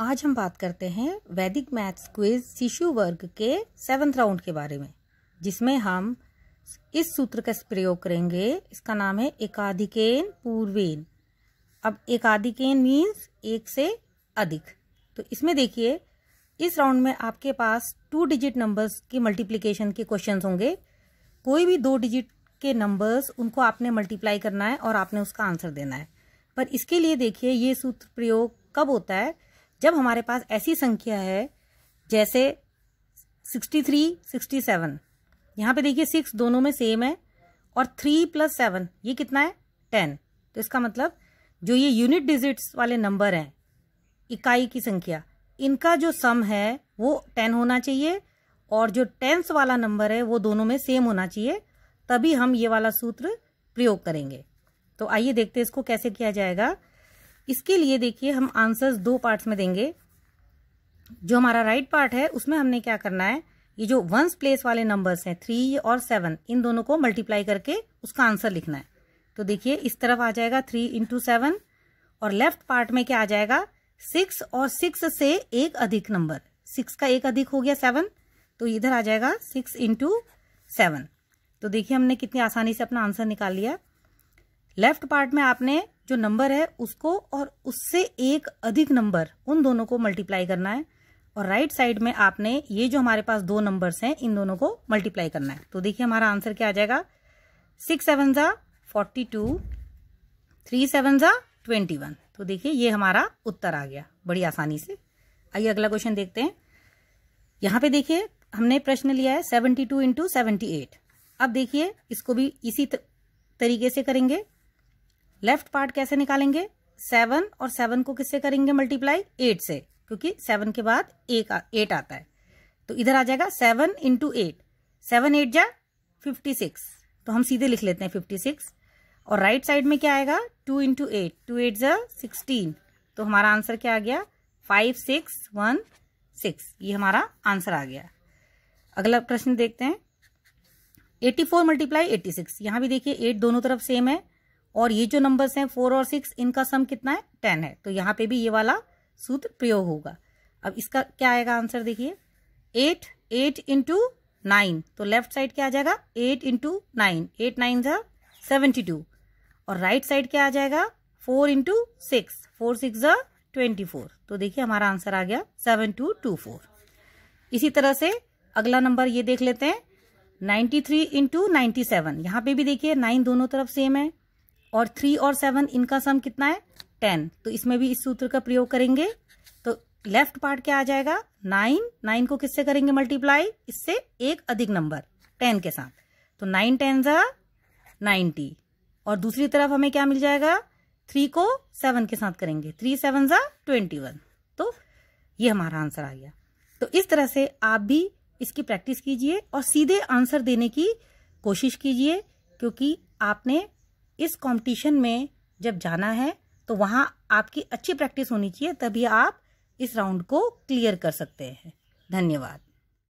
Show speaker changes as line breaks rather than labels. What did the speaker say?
आज हम बात करते हैं वैदिक मैथ्स क्विज शिशु वर्ग के सेवन्थ राउंड के बारे में जिसमें हम इस सूत्र का प्रयोग करेंगे इसका नाम है एकाधिकेन पूर्वेन अब एकाधिकेन मीन्स एक से अधिक तो इसमें देखिए इस राउंड में आपके पास टू डिजिट नंबर्स के मल्टीप्लिकेशन के क्वेश्चंस होंगे कोई भी दो डिजिट के नंबर्स उनको आपने मल्टीप्लाई करना है और आपने उसका आंसर देना है पर इसके लिए देखिए ये सूत्र प्रयोग कब होता है जब हमारे पास ऐसी संख्या है जैसे सिक्सटी थ्री सिक्सटी सेवन यहाँ पर देखिए सिक्स दोनों में सेम है और थ्री प्लस सेवन ये कितना है टेन तो इसका मतलब जो ये यूनिट डिजिट्स वाले नंबर हैं इकाई की संख्या इनका जो सम है वो टेन होना चाहिए और जो टेंस वाला नंबर है वो दोनों में सेम होना चाहिए तभी हम ये वाला सूत्र प्रयोग करेंगे तो आइए देखते हैं इसको कैसे किया जाएगा इसके लिए देखिए हम आंसर्स दो पार्ट्स में देंगे जो हमारा राइट पार्ट है उसमें हमने क्या करना है ये जो वंस प्लेस वाले नंबर्स हैं थ्री और सेवन इन दोनों को मल्टीप्लाई करके उसका आंसर लिखना है तो देखिए इस तरफ आ जाएगा थ्री इंटू सेवन और लेफ्ट पार्ट में क्या आ जाएगा सिक्स और सिक्स से एक अधिक नंबर सिक्स का एक अधिक हो गया सेवन तो इधर आ जाएगा सिक्स इंटू सेवन तो देखिए हमने कितनी आसानी से अपना आंसर निकाल लिया लेफ्ट पार्ट में आपने जो नंबर है उसको और उससे एक अधिक नंबर उन दोनों को मल्टीप्लाई करना है और राइट साइड में आपने ये जो हमारे पास दो नंबर्स हैं इन दोनों को मल्टीप्लाई करना है तो देखिए हमारा आंसर क्या आ जाएगा सिक्स सेवन ज़ा फोर्टी टू थ्री सेवन ज़ा ट्वेंटी वन तो देखिए ये हमारा उत्तर आ गया बड़ी आसानी से आइए अगला क्वेश्चन देखते हैं यहाँ पे देखिए हमने प्रश्न लिया है seventy two into seventy eight अब देखिए इसको भी इसी तरीके से करेंगे लेफ्ट पार्ट कैसे निकालेंगे सेवन और सेवन को किससे करेंगे मल्टीप्लाई एट से क्योंकि सेवन के बाद एक एट आता है तो इधर आ जाएगा seven into eight seven eight जा फिफ्टी सिक्स तो हम सीधे लिख लेते हैं फिफ्टी सिक्स और राइट साइड में क्या आएगा two into eight two eight जा सिक्सटीन तो हमारा आंसर क्या आ गया फाइव सिक्स वन सिक्स ये हमारा आंसर आ गया अगला प्रश्न देखते हैं eighty four multiply eighty six यहाँ भी देखिए एट दोनों तरफ सेम है और ये जो नंबर्स हैं फोर और सिक्स इनका सम कितना है टेन है तो यहाँ पे भी ये वाला सूत्र प्रयोग होगा अब इसका क्या आएगा आंसर देखिए एट एट इंटू नाइन तो लेफ्ट साइड क्या आ जाएगा eight into nine eight nine जा सेवेंटी टू और राइट साइड क्या आ जाएगा four into six four six जा ट्वेंटी फोर तो देखिए हमारा आंसर आ गया सेवन टू टू फोर इसी तरह से अगला नंबर ये देख लेते हैं ninety three into ninety seven यहाँ पे भी देखिए नाइन दोनों तरफ सेम है और थ्री और सेवन इनका सम कितना है टेन तो इसमें भी इस सूत्र का प्रयोग करेंगे तो लेफ्ट पार्ट क्या आ जाएगा नाइन नाइन को किससे करेंगे मल्टीप्लाई इससे एक अधिक नंबर टेन के साथ तो नाइन टेन ज़ा नाइन्टी और दूसरी तरफ हमें क्या मिल जाएगा थ्री को सेवन के साथ करेंगे थ्री सेवन ज़ा ट्वेंटी वन तो ये हमारा आंसर आ गया तो इस तरह से आप भी इसकी प्रैक्टिस कीजिए और सीधे आंसर देने की कोशिश कीजिए क्योंकि आपने इस कंपटीशन में जब जाना है तो वहाँ आपकी अच्छी प्रैक्टिस होनी चाहिए तभी आप इस राउंड को क्लियर कर सकते हैं धन्यवाद